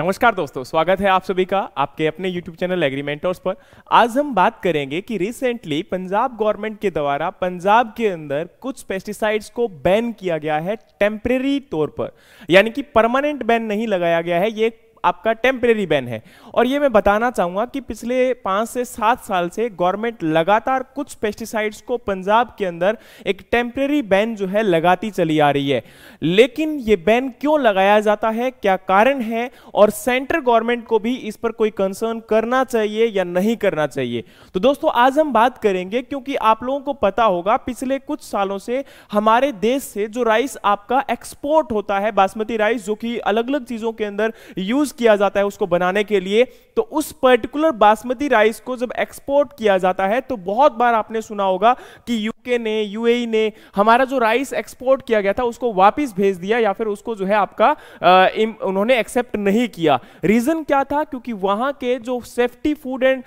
नमस्कार दोस्तों स्वागत है आप सभी का आपके अपने YouTube चैनल एग्रीमेंटर्स पर आज हम बात करेंगे कि रिसेंटली पंजाब गवर्नमेंट के द्वारा पंजाब के अंदर कुछ पेस्टिसाइड्स को बैन किया गया है टेम्परेरी तौर पर यानी कि परमानेंट बैन नहीं लगाया गया है ये आपका टेम्परेरी बैन है और ये मैं बताना चाहूंगा कि पिछले पांच से सात साल से गवर्नमेंट लगातार कुछ पेस्टिसाइड्स को पंजाब के अंदर एक टेम्परेरी बैन जो है लगाती चली आ रही है लेकिन ये बैन क्यों लगाया जाता है क्या कारण है और सेंट्रल गवर्नमेंट को भी इस पर कोई कंसर्न करना चाहिए या नहीं करना चाहिए तो दोस्तों आज हम बात करेंगे क्योंकि आप लोगों को पता होगा पिछले कुछ सालों से हमारे देश से जो राइस आपका एक्सपोर्ट होता है बासमती राइस जो कि अलग अलग चीजों के अंदर यूज किया जाता है उसको बनाने के लिए तो उस पर्टिकुलर बासमती राइस को जब एक्सपोर्ट किया जाता है तो बहुत बार आपने सुना होगा कि यूके ने यूएई e ने हमारा जो राइस एक्सपोर्ट किया गया था उसको वापस भेज दिया या फिर उसको जो है आपका आ, इम, उन्होंने एक्सेप्ट नहीं किया रीजन क्या था क्योंकि वहां के जो safety food and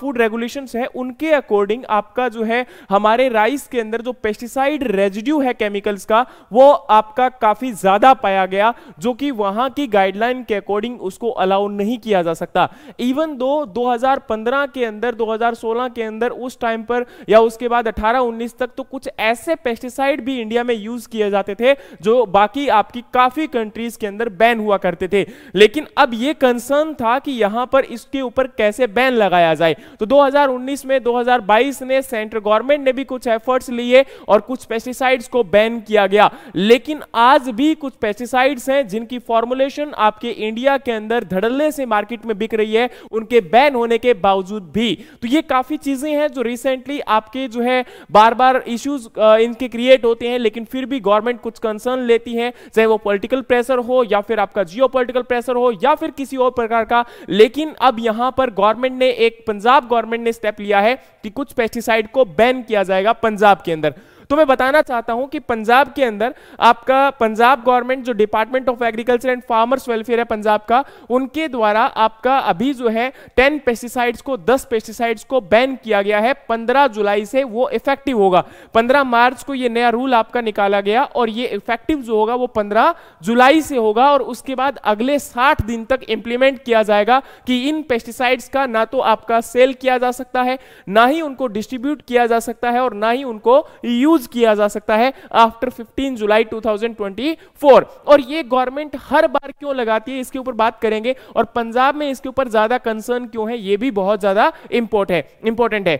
food regulation है उनके अकॉर्डिंग आपका जो है हमारे राइस के अंदर जो पेस्टिसाइड रेजिड्यू है केमिकल्स का वो आपका काफी ज्यादा पाया गया जो कि वहां की गाइडलाइन के अकॉर्डिंग उसको अलाउ नहीं किया जा सकता इवन दो 2015 के अंदर 2016 के अंदर उस टाइम पर या उसके बाद 18-19 तक तो कुछ ऐसे पेस्टिसाइड भी इंडिया में यूज किए जाते थे जो बाकी आपकी काफी कंट्रीज के अंदर बैन हुआ करते थे लेकिन अब यह कंसर्न था कि यहां पर इसके ऊपर कैसे बैन लगाया जाए तो 2019 में 2022 ने सेंट्रल गवर्नमेंट ने भी कुछ एफर्ट्स लिए और कुछ पेस्टिसाइड्स को बैन किया गया लेकिन आज भी कुछ पेस्टिसाइड्स हैं जिनकी फॉर्मुलेशन आपके इंडिया के अंदर धड़ल्ले से मार्केट में बिक रही है उनके बैन होने के बावजूद भी तो ये काफी चीजें हैं जो रिसेंटली आपके जो है बार बार इश्यूज इनके क्रिएट होते हैं लेकिन फिर भी गवर्नमेंट कुछ कंसर्न लेती है चाहे वो पोलिटिकल प्रेशर हो या फिर आपका जियो प्रेशर हो या फिर किसी और प्रकार का लेकिन अब यहां पर गवर्नमेंट ने एक पंजाब गवर्नमेंट ने स्टेप लिया है कि कुछ पेस्टिसाइड को बैन किया जाएगा पंजाब के अंदर तो मैं बताना चाहता हूं कि पंजाब के अंदर आपका पंजाब गवर्नमेंट जो department of agriculture and farmers welfare है पंजाब का उनके द्वारा आपका अभी जो है टेन पेस्टिसाइड्स को दस पेस्टिसाइड्स को बैन किया गया है पंद्रह जुलाई से वो इफेक्टिव होगा पंद्रह मार्च को यह नया रूल आपका निकाला गया और ये इफेक्टिव जो होगा वो पंद्रह जुलाई से होगा और उसके बाद अगले साठ दिन तक इंप्लीमेंट किया जाएगा कि इन पेस्टिसाइड्स का ना तो आपका सेल किया जा सकता है ना ही उनको डिस्ट्रीब्यूट किया जा सकता है और ना ही उनको यूज यूज किया जा सकता है आफ्टर 15 जुलाई 2024 और ये गवर्नमेंट हर बार क्यों लगाती है इसके ऊपर बात करेंगे और पंजाब में इसके ऊपर ज्यादा कंसर्न क्यों है ये भी बहुत ज्यादा इंपोर्ट है इंपॉर्टेंट है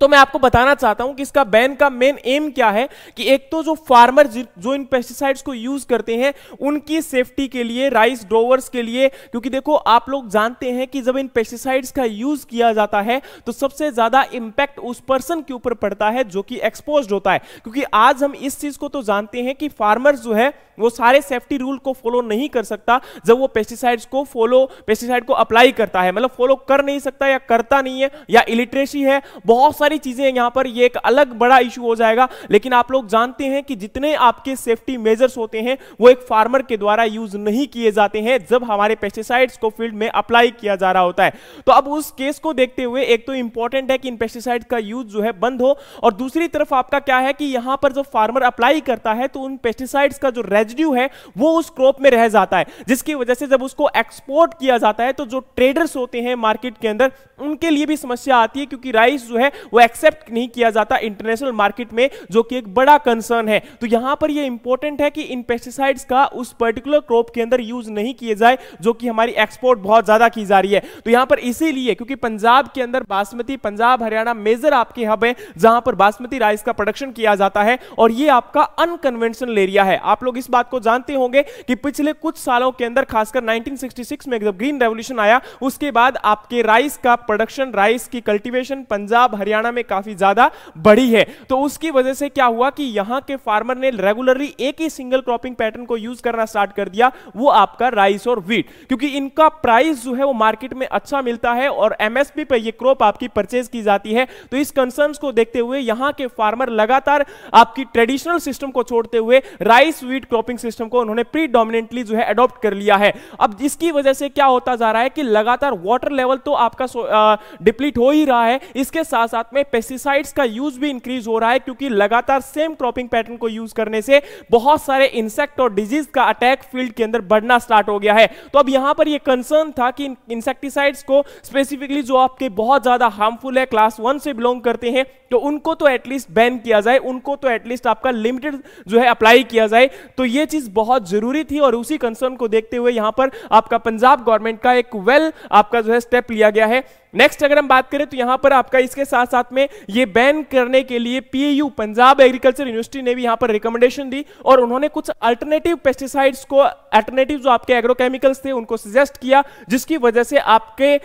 तो मैं आपको बताना चाहता हूं कि इसका बैन का मेन एम क्या है कि एक तो जो फार्मर जो इन पेस्टिसाइड्स को यूज करते हैं उनकी सेफ्टी के लिए राइस ग्रोवर्स के लिए क्योंकि देखो आप लोग जानते हैं कि जब इन पेस्टिसाइड्स का यूज किया जाता है तो सबसे ज्यादा इंपैक्ट उस पर्सन के ऊपर पड़ता है जो कि एक्सपोज होता है क्योंकि आज हम इस चीज को तो जानते हैं कि फार्मर जो है वो सारे सेफ्टी रूल को फॉलो नहीं कर सकता जब वो पेस्टिसाइड्स को फॉलो पेस्टिसाइड को अप्लाई करता है मतलब फॉलो कर नहीं सकता या करता नहीं है या इलिटरेसी है बहुत सारी चीजें यहाँ पर ये एक अलग बड़ा इशू हो जाएगा लेकिन आप लोग जानते हैं कि जितने आपके सेफ्टी मेजर्स होते हैं वो एक फार्मर के द्वारा यूज नहीं किए जाते हैं जब हमारे पेस्टिसाइड्स को फील्ड में अप्लाई किया जा रहा होता है तो अब उस केस को देखते हुए एक तो इंपॉर्टेंट है कि इन पेस्टिसाइड का यूज जो है बंद हो और दूसरी तरफ आपका क्या है कि यहां पर जब फार्मर अप्लाई करता है तो उन पेस्टिसाइड्स का जो रेजिड्यू है वो उस क्रॉप में रह जाता है जिसकी वजह से जब उसको एक्सपोर्ट किया जाता है तो जो ट्रेडर्स होते हैं मार्केट के अंदर उनके लिए भी समस्या आती है क्योंकि राइस जो है वो एक्सेप्ट नहीं किया जाता इंटरनेशनल मार्केट में जो कि एक बड़ा कंसर्न है तो यहां पर यह इंपॉर्टेंट है कि इन पेस्टिसाइड्स का उस पर्टिकुलर क्रॉप के अंदर यूज नहीं किए जाए जो कि हमारी एक्सपोर्ट बहुत ज्यादा की जा रही है तो यहां पर इसीलिए क्योंकि पंजाब के अंदर बासमती पंजाब हरियाणा मेजर आपके हब है जहां पर बासमती राइस का प्रोडक्शन किया जाता है और ये आपका अनकन्वेंशनल एरिया है आप लोग इस बात को जानते होंगे कि पिछले कुछ सालों के अंदर खासकर 1966 में जब ग्रीन रेवोल्यूशन आया उसके बाद आपके राइस का प्रोडक्शन राइस की कल्टीवेशन पंजाब हरियाणा हरियाणा में काफी ज्यादा बढ़ी है तो उसकी वजह से क्या हुआ कि यहां के फार्मर ने रेगुलरली एक ही सिंगल क्रॉपिंग पैटर्न को यूज करना स्टार्ट कर दिया वो आपका राइस और व्हीट क्योंकि इनका प्राइस जो है वो मार्केट में अच्छा मिलता है और एमएसपी पर ये क्रॉप आपकी परचेज की जाती है तो इस कंसर्न को देखते हुए यहां के फार्मर लगातार आपकी ट्रेडिशनल सिस्टम को छोड़ते हुए राइस व्हीट क्रॉपिंग सिस्टम को उन्होंने प्री जो है अडॉप्ट कर लिया है अब इसकी वजह से क्या होता जा रहा है कि लगातार वाटर लेवल तो आपका डिप्लीट हो ही रहा है इसके साथ साथ में पेस्टिसाइड्स का यूज भी इंक्रीज हो रहा है क्योंकि लगातार सेम क्रॉपिंग पैटर्न को यूज करने से बहुत सारे इंसेक्ट और डिजीज का अटैक फील्ड के अंदर बढ़ना स्टार्ट हो गया है तो अब यहां पर यह कंसर्न था कि इंसेक्टिसाइड्स को स्पेसिफिकली जो आपके बहुत ज्यादा हार्मफुल है क्लास वन से बिलोंग करते हैं तो उनको तो एटलीस्ट बैन किया जाए उनको तो एटलीस्ट आपका लिमिटेड जो है अप्लाई किया जाए तो यह चीज बहुत जरूरी थी और उसी कंसर्न को देखते हुए यहां पर आपका पंजाब गवर्नमेंट का एक वेल well, आपका जो है स्टेप लिया गया है नेक्स्ट अगर हम बात करें तो यहां पर आपका इसके साथ साथ में ये बैन करने के लिए पीयू पंजाब एग्रीकल्चर यूनिवर्सिटी ने भी यहां पर रिकमेंडेशन दी और उन्होंने कुछ अल्टरनेटिव पेस्टिसाइड्स को अल्टरनेटिव जो आपके एग्रोकेमिकल्स थे उनको सजेस्ट किया जिसकी वजह से आपके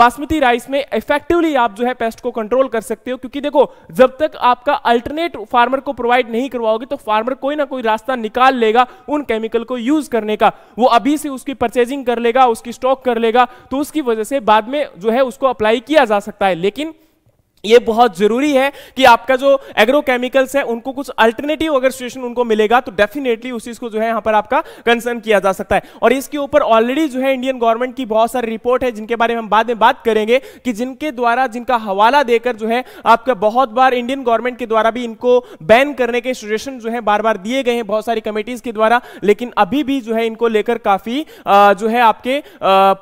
बासमती राइस में इफेक्टिवली आप जो है पेस्ट को कंट्रोल कर सकते हो क्योंकि देखो जब तक आपका अल्टरनेट फार्मर को प्रोवाइड नहीं करवाओगे तो फार्मर कोई ना कोई रास्ता निकाल लेगा उन केमिकल को यूज करने का वो अभी से उसकी परचेजिंग कर लेगा उसकी स्टॉक कर लेगा तो उसकी वजह से बाद में जो है उसको अप्लाई किया जा सकता है लेकिन ये बहुत जरूरी है कि आपका जो एग्रोकेमिकल्स है उनको कुछ अल्टरनेटिव अगर सिचुएशन उनको मिलेगा तो डेफिनेटली उस चीज को जो है यहां पर आपका कंसर्न किया जा सकता है और इसके ऊपर ऑलरेडी जो है इंडियन गवर्नमेंट की बहुत सारी रिपोर्ट है जिनके बारे में हम बाद में बात करेंगे कि जिनके द्वारा जिनका हवाला देकर जो है आपका बहुत बार इंडियन गवर्नमेंट के द्वारा भी इनको बैन करने के सिचुएशन जो है बार बार दिए गए हैं बहुत सारी कमेटीज के द्वारा लेकिन अभी भी जो है इनको लेकर काफी जो है आपके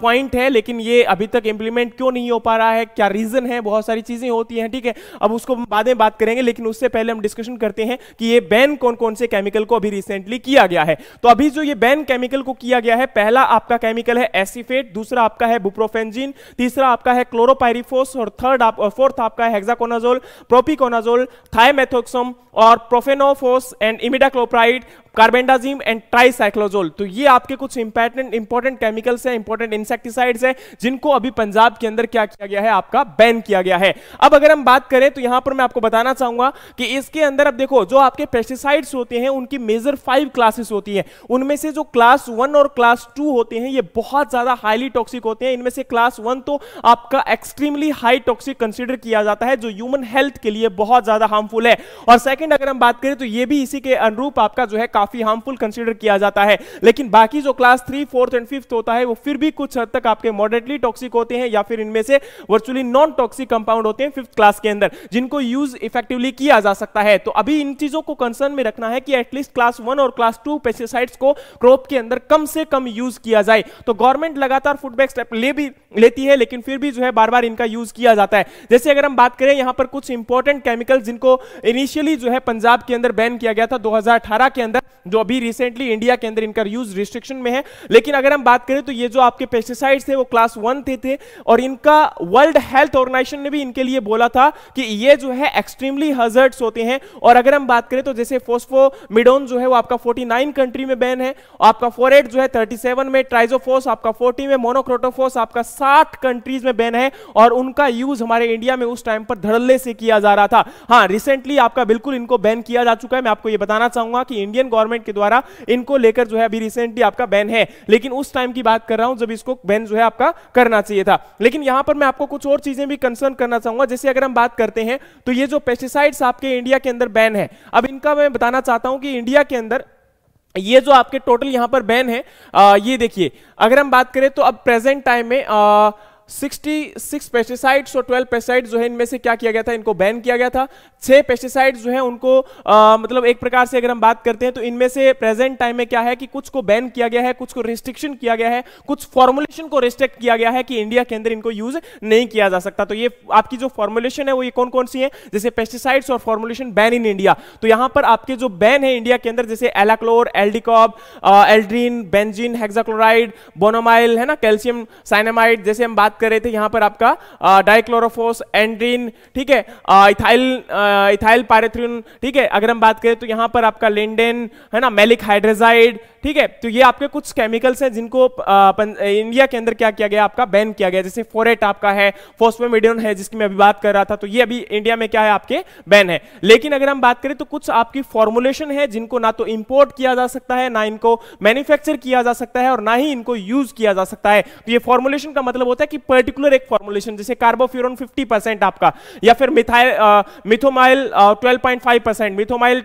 पॉइंट है लेकिन ये अभी तक इंप्लीमेंट क्यों नहीं हो पा रहा है क्या रीजन है बहुत सारी चीजें होती होती हैं ठीक है अब उसको बाद में बात करेंगे लेकिन उससे पहले हम डिस्कशन करते हैं कि ये बैन कौन कौन से केमिकल को अभी रिसेंटली किया गया है तो अभी जो ये बैन केमिकल को किया गया है पहला आपका केमिकल है एसिफेट दूसरा आपका है बुप्रोफेंजिन तीसरा आपका है क्लोरोपायरिफोस और थर्ड आप फोर्थ आपका है हेक्साकोनाजोल प्रोपिकोनाजोल थायमेथोक्सम और profenofos and imidacloprid carbendazim and tricyclazole तो ये आपके कुछ इंपॉर्टेंट इंपॉर्टेंट केमिकल्स हैं इंपॉर्टेंट इंसेक्टिसाइड्स हैं जिनको अभी पंजाब के अंदर क्या किया गया है आपका बैन किया गया है अब अगर हम बात करें तो यहां पर मैं आपको बताना चाहूंगा कि इसके अंदर अब देखो जो आपके पेस्टिसाइड्स होते हैं उनकी मेजर फाइव क्लासेस होती है उनमें से जो क्लास वन और क्लास टू होते हैं ये बहुत ज्यादा हाईली टॉक्सिक होते हैं इनमें से क्लास वन तो आपका एक्सट्रीमली हाई टॉक्सिक कंसिडर किया जाता है जो ह्यूमन हेल्थ के लिए बहुत ज्यादा हार्मफुल है और सेकेंड अगर हम बात करें तो ये भी इसी के अनुरूप आपका जो है काफी हार्मफुल कंसिडर किया जाता है लेकिन बाकी जो class three fourth and fifth होता है वो फिर भी कुछ हद तक आपके मॉडरेटली टॉक्सिक होते हैं या फिर इनमें से वर्चुअली नॉन टॉक्सिक कंपाउंड होते हैं फिफ्थ फिफ्थ क्लास के अंदर जिनको यूज इफेक्टिवली किया जा सकता है तो अभी इन चीजों को कंसर्न में रखना है कि एटलीस्ट क्लास वन और क्लास टू पेस्टिसाइड्स को क्रॉप के अंदर कम से कम यूज किया जाए तो गवर्नमेंट लगातार फुटबैक स्टेप ले भी लेती है लेकिन फिर भी जो है बार बार इनका यूज किया जाता है जैसे अगर हम बात करें यहां पर कुछ इंपॉर्टेंट केमिकल जिनको इनिशियली जो है पंजाब के अंदर बैन किया गया था दो के अंदर जो अभी रिसेंटली इंडिया के अंदर इनका यूज रिस्ट्रिक्शन में है लेकिन अगर हम बात करें तो ये जो आपके पेस्टिसाइड्स थे वो क्लास वन थे, थे और इनका वर्ल्ड हेल्थ ऑर्गेनाइजेशन ने भी इनके लिए बोला बोला था कि ये जो है एक्सट्रीमली हजर्ड्स होते हैं और अगर हम बात करें तो जैसे फोस्फोमिडोन जो है वो आपका 49 कंट्री में बैन है आपका फोरेट जो है 37 में ट्राइजोफोस आपका 40 में मोनोक्रोटोफोस आपका 60 कंट्रीज में बैन है और उनका यूज हमारे इंडिया में उस टाइम पर धड़ल्ले से किया जा रहा था हाँ रिसेंटली आपका बिल्कुल इनको बैन किया जा चुका है मैं आपको ये बताना चाहूंगा कि इंडियन गवर्नमेंट के द्वारा इनको लेकर जो है अभी रिसेंटली आपका बैन है लेकिन उस टाइम की बात कर रहा हूं जब इसको बैन जो है आपका करना चाहिए था लेकिन यहां पर मैं आपको कुछ और चीजें भी कंसर्न करना चाहूंगा से अगर हम बात करते हैं तो ये जो पेस्टिसाइड्स आपके इंडिया के अंदर बैन है अब इनका मैं बताना चाहता हूं कि इंडिया के अंदर ये जो आपके टोटल यहां पर बैन है आ, ये देखिए अगर हम बात करें तो अब प्रेजेंट टाइम में आ, 66 पेस्टिसाइड्स और 12 पेस्टिसाइड जो है इनमें से क्या किया गया था इनको बैन किया गया था छह पेस्टिसाइड जो है उनको आ, मतलब एक प्रकार से अगर हम बात करते हैं तो इनमें से प्रेजेंट टाइम में क्या है कि कुछ को बैन किया गया है कुछ को रिस्ट्रिक्शन किया गया है कुछ फॉर्मुलेशन को रिस्ट्रिक्ट किया गया है कि इंडिया के अंदर इनको यूज नहीं किया जा सकता तो ये आपकी जो फॉर्मुलेशन है वो ये कौन कौन सी है जैसे पेस्टिसाइड्स और फॉर्मुलेशन बैन इन इंडिया तो यहां पर आपके जो बैन है इंडिया के अंदर जैसे alachlor aldicarb aldrin benzene hexachloride benomyl है ना कैल्शियम साइनामाइड जैसे हम बात कर रहे थे यहां पर आपका डाइक्लोरोफोस एंड्रीन ठीक है इथाइल इथाइल पारेथ्रिन ठीक है अगर हम बात करें तो यहां पर आपका लिंडेन है ना मेलिक हाइड्रेजाइड ठीक है तो ये आपके कुछ केमिकल्स हैं जिनको इंडिया के अंदर क्या किया गया आपका बैन किया गया जैसे फोरेट आपका है फोस्फेमिडियन है जिसकी मैं अभी बात कर रहा था तो ये अभी इंडिया में क्या है आपके बैन है लेकिन अगर हम बात करें तो कुछ आपकी फॉर्मुलेशन है जिनको ना तो इंपोर्ट किया जा सकता है ना इनको मैन्युफैक्चर किया जा सकता है और ना ही इनको यूज किया जा सकता है तो ये फॉर्मुलेशन का मतलब होता है कि पर्टिकुलर एक फॉर्मुलेशन जैसे कार्बोफ्यूरन फिफ्टी आपका या फिर methyl methomyl five percent methomyl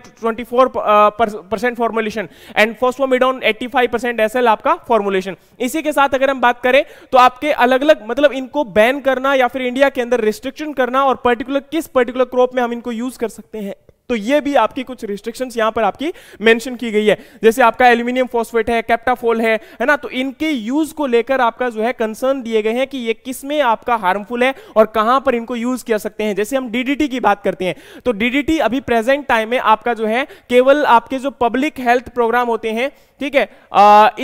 four percent formulation and phosphamidon डाउन 85 परसेंट एसएल आपका फॉर्मुलेशन इसी के साथ अगर हम बात करें तो आपके अलग अलग मतलब इनको बैन करना या फिर इंडिया के अंदर रिस्ट्रिक्शन करना और पर्टिकुलर किस पर्टिकुलर क्रॉप में हम इनको यूज कर सकते हैं तो ये भी आपकी कुछ रिस्ट्रिक्शंस यहां पर आपकी मेंशन की गई है जैसे आपका एल्यूमिनियम फॉस्फेट है कैप्टाफोल है है ना तो इनके यूज को लेकर आपका जो है कंसर्न दिए गए हैं कि ये किस में आपका हार्मफुल है और कहां पर इनको यूज किया सकते हैं जैसे हम डीडीटी की बात करते हैं तो डीडीटी अभी प्रेजेंट टाइम में आपका जो है केवल आपके जो पब्लिक हेल्थ प्रोग्राम होते हैं ठीक है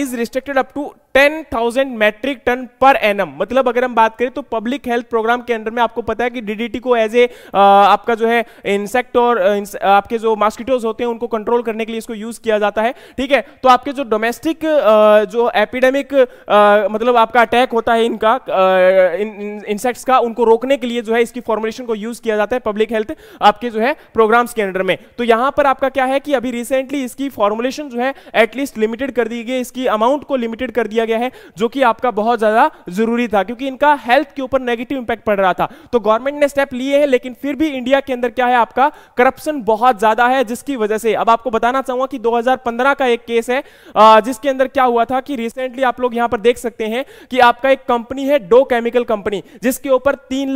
is restricted up to 10,000 metric ton पर एन मतलब अगर हम बात करें तो पब्लिक हेल्थ प्रोग्राम के अंडर में आपको पता है कि डीडीटी को एज ए आपका जो है इंसेक्ट और इंस, आपके जो मॉस्किटोज होते हैं उनको कंट्रोल करने के लिए इसको यूज किया जाता है ठीक है तो आपके जो डोमेस्टिक जो एपिडेमिक मतलब आपका अटैक होता है इनका इंसेक्ट्स का उनको रोकने के लिए जो है इसकी फॉर्मुलेशन को यूज किया जाता है पब्लिक हेल्थ आपके जो है प्रोग्राम्स के अंडर में तो यहां पर आपका क्या है कि अभी रिसेंटली इसकी फॉर्मुलेशन जो है एटलीस्ट लिमिटेड कर दी गई इसकी अमाउंट को लिमिटेड कर दिया गया है जो कि आपका बहुत ज्यादा जरूरी था क्योंकि इनका हेल्थ के ऊपर नेगेटिव इंपैक्ट पड़ रहा था तो गवर्नमेंट ने स्टेप लिए हैं लेकिन फिर भी इंडिया के अंदर क्या है आपका करप्शन बहुत ज्यादा है जिसकी वजह से अब आपको बताना चाहूंगा कि 2015 का एक केस है जिसके अंदर क्या हुआ था कि रिसेंटली आप लोग यहां पर देख सकते हैं कि आपका एक कंपनी है डो केमिकल कंपनी जिसके ऊपर तीन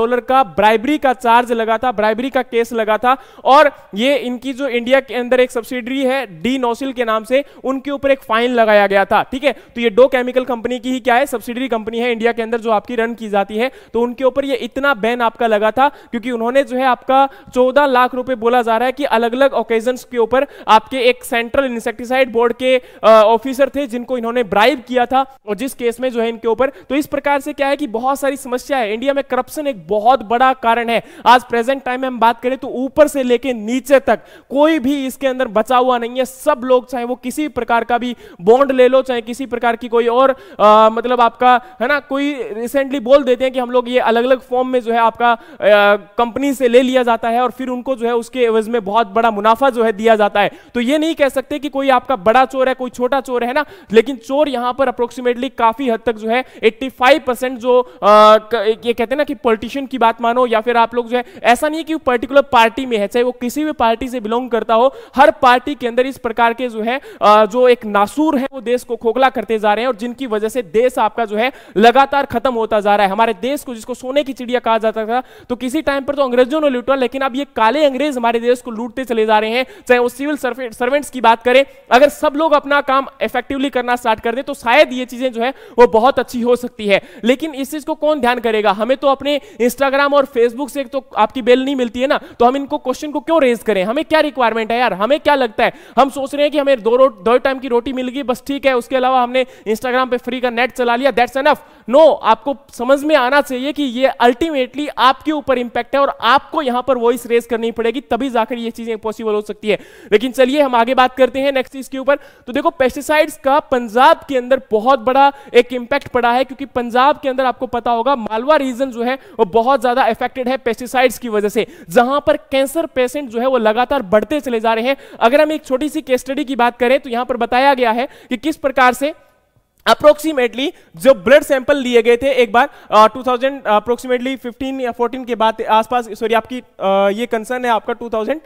डॉलर का ब्राइबरी का चार्ज लगा था ब्राइबरी का केस लगा था और ये इनकी जो इंडिया के अंदर एक सब्सिडरी है डी नोसिल के नाम से उनके ऊपर एक फाइन लगाया गया था ठीक है तो ये डो केमिकल कंपनी की ही क्या है सब्सिडरी कंपनी है इंडिया के अंदर जो आपकी रन की जाती है तो उनके ऊपर ये इतना बैन आपका लगा था क्योंकि उन्होंने जो है आपका चौदह लाख रुपए बोला जा रहा है कि अलग अलग ओकेजन के ऊपर आपके एक सेंट्रल इंसेक्टिसाइड बोर्ड के ऑफिसर थे जिनको इन्होंने ब्राइब किया था और जिस केस में जो है इनके ऊपर तो इस प्रकार से क्या है कि बहुत सारी समस्या है इंडिया में करप्शन एक बहुत बड़ा कारण है आज प्रेजेंट टाइम में हम बात करें तो ऊपर से लेकर नीचे तक कोई भी इसके अंदर बचा हुआ नहीं है सब लोग चाहे वो किसी प्रकार का भी बॉन्ड ले लो चाहे किसी प्रकार की कोई और आ, मतलब आपका है ना कोई रिसेंटली बोल देते हैं कि हम लोग ये अलग अलग फॉर्म में जो है आपका कंपनी से ले लिया जाता है और फिर उनको जो है उसके एवज में बहुत बड़ा मुनाफा जो है दिया जाता है तो ये नहीं कह सकते कि कोई आपका बड़ा चोर है कोई छोटा चोर है ना लेकिन चोर यहां पर अप्रोक्सीमेटली काफी हद तक जो है एट्टी जो आ, ये कहते हैं ना कि पोलिटिशियन की बात मानो या फिर आप लोग जो है ऐसा नहीं है कि पर्टिकुलर पार्टी में है चाहे वो किसी भी पार्टी से बिलोंग करता हो हर पार्टी के अंदर इस प्रकार के जो जो है जो एक नासूर है वो देश को खोखला करते जा रहे हैं और जिनकी वजह से देश आपका जो है लगातार खत्म होता जा रहा है हमारे देश को जिसको सोने की चिड़िया कहा जाता था तो किसी टाइम पर तो अंग्रेजों ने लूटा लेकिन अब ये काले अंग्रेज हमारे देश को लूटते चले जा रहे हैं चाहे वो सिविल सर्वेंट्स की बात करें अगर सब लोग अपना काम इफेक्टिवली करना स्टार्ट कर दे तो शायद ये चीजें जो है वो बहुत अच्छी हो सकती है लेकिन इस चीज को कौन ध्यान करेगा हमें तो अपने इंस्टाग्राम और फेसबुक से तो आपकी बेल नहीं मिलती है ना तो हम इनको क्वेश्चन को क्यों रेज करें हमें क्या रिक्वायरमेंट है यार हमें क्या लगता है हम सोच रहे हैं कि हमें हमें दो रो दो टाइम की रोटी मिल गई बस ठीक है उसके अलावा हमने इंस्टाग्राम पे फ्री का नेट चला लिया दैट्स एनफ नो आपको समझ में आना चाहिए कि ये अल्टीमेटली आपके ऊपर इंपैक्ट है और आपको यहां पर वॉइस रेस करनी पड़ेगी तभी जाकर ये चीजें पॉसिबल हो सकती है लेकिन चलिए हम आगे बात करते हैं नेक्स्ट चीज के ऊपर तो देखो पेस्टिसाइड्स का पंजाब के अंदर बहुत बड़ा एक इंपैक्ट पड़ा है क्योंकि पंजाब के अंदर आपको पता होगा मालवा रीजन जो है वो बहुत ज्यादा इफेक्टेड है पेस्टिसाइड्स की वजह से जहां पर कैंसर पेशेंट जो है वो लगातार बढ़ते चले जा रहे हैं अगर हम एक छोटी सी केस स्टडी की बात करें तो यहां पर बताया गया है कि किस प्रकार से अप्रोक्सीमेटली जो ब्लड सैंपल लिए गए थे एक बार टू थाउजेंड अप्रोक्सीमेटली फिफ्टीन या फोर्टीन के बाद आसपास सॉरी आपकी uh, ये कंसर्न है आपका टू थाउजेंड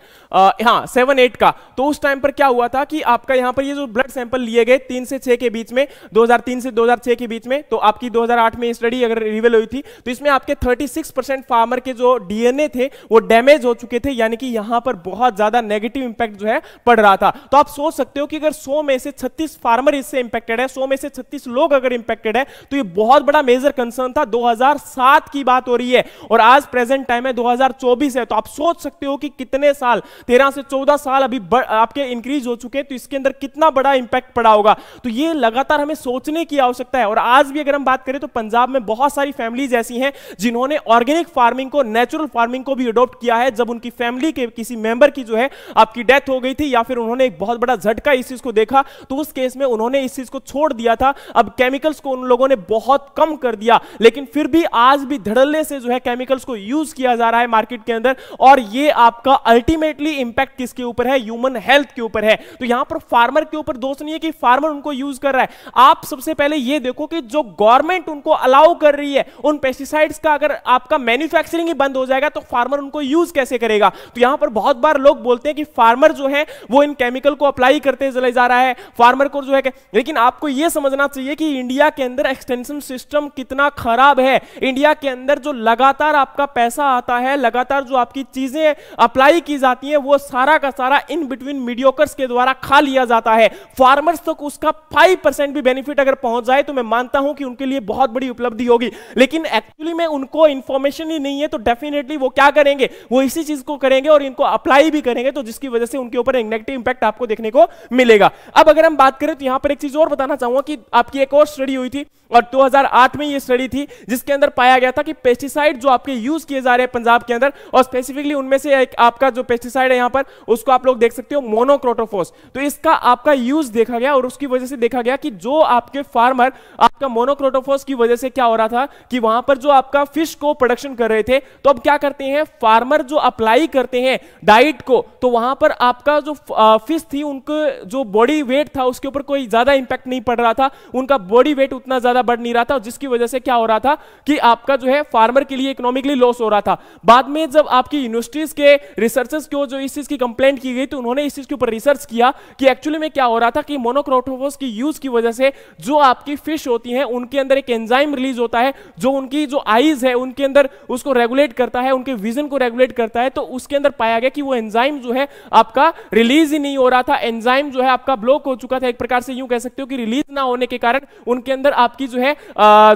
हाँ सेवन एट का तो उस टाइम पर क्या हुआ था कि आपका यहाँ पर ये जो ब्लड सैंपल लिए गए तीन से छः के बीच में दो हज़ार तीन से दो हज़ार छः के बीच में तो आपकी दो हज़ार आठ में स्टडी अगर रिवेल हुई थी तो इसमें आपके थर्टी सिक्स परसेंट फार्मर के जो डी एन ए थे वो डैमेज हो चुके थे यानी कि यहाँ पर बहुत ज़्यादा नेगेटिव इम्पैक्ट जो है पड़ रहा था तो आप सोच सकते हो कि अगर सौ में से छत्तीस फार्मर इससे इम्पैक्टेड है सौ में से छत्तीस छत्तीस लोग अगर इंपैक्टेड है तो ये बहुत बड़ा मेजर कंसर्न था 2007 की बात हो रही है और आज प्रेजेंट टाइम है 2024 है तो आप सोच सकते हो कि कितने साल तेरह से चौदह साल अभी आपके इंक्रीज हो चुके हैं तो इसके अंदर कितना बड़ा इंपैक्ट पड़ा होगा तो ये लगातार हमें सोचने की आवश्यकता है और आज भी अगर हम बात करें तो पंजाब में बहुत सारी फैमिलीज ऐसी हैं जिन्होंने ऑर्गेनिक फार्मिंग को नेचुरल फार्मिंग को भी अडोप्ट किया है जब उनकी फैमिली के किसी मेंबर की जो है आपकी डेथ हो गई थी या फिर उन्होंने एक बहुत बड़ा झटका इस चीज को देखा तो उस केस में उन्होंने इस चीज को छोड़ दिया था अब केमिकल्स को उन लोगों ने बहुत कम कर दिया लेकिन फिर भी आज भी धड़ल्ले से जो है केमिकल्स को यूज किया जा रहा है मार्केट के अंदर और ये आपका अल्टीमेटली इंपैक्ट किसके ऊपर है ह्यूमन हेल्थ के ऊपर है तो यहां पर फार्मर के ऊपर दोष नहीं है कि फार्मर उनको यूज कर रहा है आप सबसे पहले ये देखो कि जो गवर्नमेंट उनको अलाउ कर रही है उन पेस्टिसाइड्स का अगर आपका मैन्युफैक्चरिंग ही बंद हो जाएगा तो फार्मर उनको यूज कैसे करेगा तो यहां पर बहुत बार लोग बोलते हैं कि फार्मर जो है वो इन केमिकल को अप्लाई करते चले जा रहा है फार्मर को जो है लेकिन आपको यह समझना देखना चाहिए कि इंडिया के अंदर एक्सटेंशन सिस्टम कितना खराब है इंडिया के अंदर जो लगातार आपका पैसा आता है लगातार जो आपकी चीजें अप्लाई की जाती है वो सारा का सारा इन बिटवीन मीडियोकर्स के द्वारा खा लिया जाता है फार्मर्स तक तो उसका फाइव भी बेनिफिट अगर पहुंच जाए तो मैं मानता हूं कि उनके लिए बहुत बड़ी उपलब्धि होगी लेकिन एक्चुअली में उनको इंफॉर्मेशन ही नहीं है तो डेफिनेटली वो क्या करेंगे वो इसी चीज को करेंगे और इनको अप्लाई भी करेंगे तो जिसकी वजह से उनके ऊपर नेगेटिव इंपैक्ट आपको देखने को मिलेगा अब अगर हम बात करें तो यहां पर एक चीज और बताना चाहूंगा कि आपकी एक और स्टडी हुई थी और 2008 में ये स्टडी थी जिसके अंदर पाया गया था कि पेस्टिसाइड जो आपके यूज किए जा रहे हैं पंजाब के अंदर और स्पेसिफिकली उनमें से एक आपका जो पेस्टिसाइड है यहाँ पर उसको आप लोग देख सकते हो मोनोक्रोटोफोस तो इसका आपका यूज देखा गया और उसकी वजह से देखा गया कि जो आपके फार्मर आप आपका मोनोक्रोटोफोस की वजह से क्या हो रहा था कि वहां पर जो आपका फिश को प्रोडक्शन कर रहे थे तो अब क्या करते हैं फार्मर जो अप्लाई करते हैं डाइट को तो वहां पर आपका जो फिश थी उनके जो बॉडी वेट था उसके ऊपर कोई ज्यादा इंपैक्ट नहीं पड़ रहा था उनका बॉडी वेट उतना ज्यादा बढ़ नहीं रहा था जिसकी वजह से क्या हो रहा था कि आपका जो है फार्मर के लिए इकोनॉमिकली लॉस हो रहा था बाद में जब आपकी यूनिवर्सिटीज के रिसर्चर्स को जो इस चीज की कंप्लेंट की गई तो उन्होंने इस चीज के ऊपर रिसर्च किया कि एक्चुअली में क्या हो रहा था कि मोनोक्रोटोफोस की यूज की वजह से जो आपकी फिश होती होती हैं उनके अंदर एक एंजाइम रिलीज होता है जो उनकी जो आईज है उनके अंदर उसको रेगुलेट करता है उनके विजन को रेगुलेट करता है तो उसके अंदर पाया गया कि वो एंजाइम जो है आपका रिलीज ही नहीं हो रहा था एंजाइम जो है आपका ब्लॉक हो चुका था एक प्रकार से यूं कह सकते हो कि रिलीज ना होने के कारण उनके अंदर आपकी जो है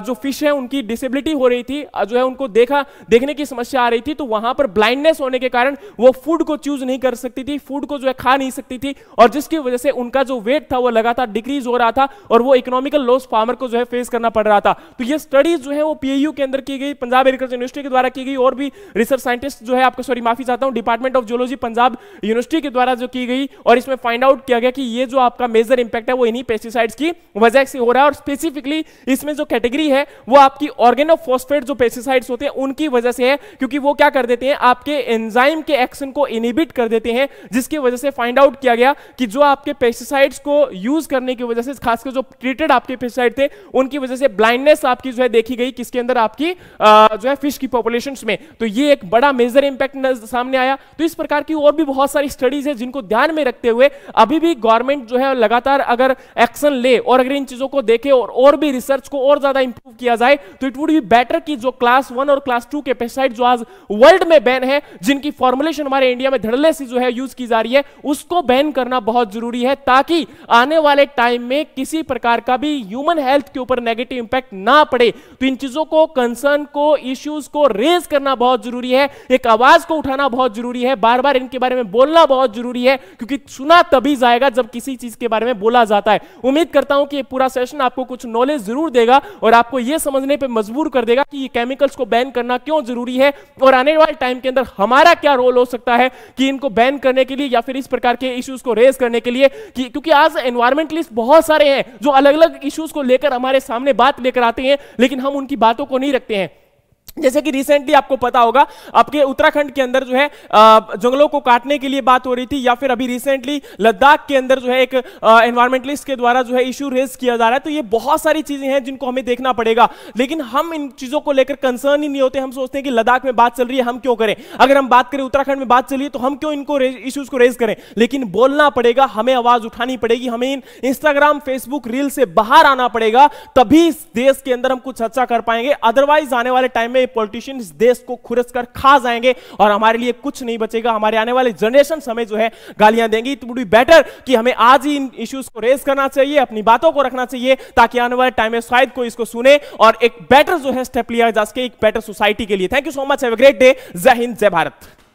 जो फिश है उनकी डिसेबिलिटी हो रही थी जो है उनको देखा देखने की समस्या आ रही थी तो वहां पर ब्लाइंडनेस होने के कारण वो फूड को चूज नहीं कर सकती थी फूड को जो है खा नहीं सकती थी और जिसकी वजह से उनका जो वेट था वो लगातार डिक्रीज हो रहा था और वो इकोनॉमिकल लॉस फार्मर को जो है फेस करना पड़ रहा था तो ये स्टडीज जो है वो पीएयू के अंदर की गई पंजाब एग्रीकल्चर यूनिवर्सिटी के द्वारा की गई और भी रिसर्च साइंटिस्ट जो है आपको सॉरी माफी चाहता हूँ department of geology Punjab university के द्वारा जो की गई और इसमें फाइंड आउट किया गया कि ये जो आपका मेजर इंपैक्ट है वो इन्हीं पेस्टिसाइड्स की वजह से हो रहा है और स्पेसिफिकली इसमें जो कैटेगरी है वो आपकी ऑर्गेनोफोस्फेट जो पेस्टिसाइड्स होते हैं उनकी वजह से है क्योंकि वो क्या कर देते हैं आपके एंजाइम के एक्शन को इनिबिट कर देते हैं जिसकी वजह से फाइंड आउट किया गया कि जो आपके पेस्टिसाइड्स को यूज करने की वजह से खासकर जो ट्रीटेड आपके पेस्टिसाइड थे उनकी वजह से ब्लाइंडनेस आपकी जो है देखी गई किसके अंदर आपकी जो है फिश की पॉपुलेशन में तो ये एक बड़ा मेजर इंपैक्ट सामने आया तो इस प्रकार की और भी बहुत सारी स्टडीज है जिनको ध्यान में रखते हुए अभी भी गवर्नमेंट जो है लगातार अगर एक्शन ले और अगर इन चीजों को देखे और, और भी रिसर्च को और ज्यादा इंप्रूव किया जाए तो इट वुड बी बेटर की जो क्लास वन और क्लास टू के पेस्टाइड जो आज वर्ल्ड में बैन है जिनकी फॉर्मुलेशन हमारे इंडिया में धड़ल्ले से जो है यूज की जा रही है उसको बैन करना बहुत जरूरी है ताकि आने वाले टाइम में किसी प्रकार का भी ह्यूमन हेल्थ के ऊपर नेगेटिव इंपैक्ट ना पड़े तो इन चीजों को कंसर्न को इश्यूज को रेज करना बहुत जरूरी है एक आवाज को उठाना बहुत जरूरी है बार बार इनके बारे में बोलना बहुत जरूरी है क्योंकि सुना तभी जाएगा जब किसी चीज के बारे में बोला जाता है उम्मीद करता हूं कि पूरा सेशन आपको कुछ नॉलेज जरूर देगा और आपको यह समझने पर मजबूर कर देगा कि ये केमिकल्स को बैन करना क्यों जरूरी है और आने वाले टाइम के अंदर हमारा क्या रोल हो सकता है कि इनको बैन करने के लिए या फिर इस प्रकार के इश्यूज को रेज करने के लिए कि क्योंकि आज एनवायरमेंटलिस्ट बहुत सारे हैं जो अलग अलग इश्यूज को लेकर हमारे हमारे सामने बात लेकर आते हैं लेकिन हम उनकी बातों को नहीं रखते हैं जैसे कि रिसेंटली आपको पता होगा आपके उत्तराखंड के अंदर जो है जंगलों को काटने के लिए बात हो रही थी या फिर अभी रिसेंटली लद्दाख के अंदर जो है एक एनवायरमेंटलिस्ट के द्वारा जो है इश्यू रेज किया जा रहा है तो ये बहुत सारी चीजें हैं जिनको हमें देखना पड़ेगा लेकिन हम इन चीजों को लेकर कंसर्न ही नहीं होते हम सोचते हैं कि लद्दाख में बात चल रही है हम क्यों करें अगर हम बात करें उत्तराखंड में बात चल रही है तो हम क्यों इनको इश्यूज को रेज करें लेकिन बोलना पड़ेगा हमें आवाज उठानी पड़ेगी हमें इन इंस्टाग्राम फेसबुक रील से बाहर आना पड़ेगा तभी देश के अंदर हम कुछ अच्छा कर पाएंगे अदरवाइज आने वाले टाइम में पॉलिटिशियन इस देश को खुरस कर खा जाएंगे और हमारे लिए कुछ नहीं बचेगा हमारे आने वाले जनरेशन हमें जो है गालियां देंगी इट वुड बी बेटर कि हमें आज ही इन इश्यूज को रेज करना चाहिए अपनी बातों को रखना चाहिए ताकि आने वाले टाइम में शायद कोई इसको सुने और एक बेटर जो है स्टेप लिया जा सके एक बेटर सोसाइटी के लिए thank you so much have great day जय हिंद जय भारत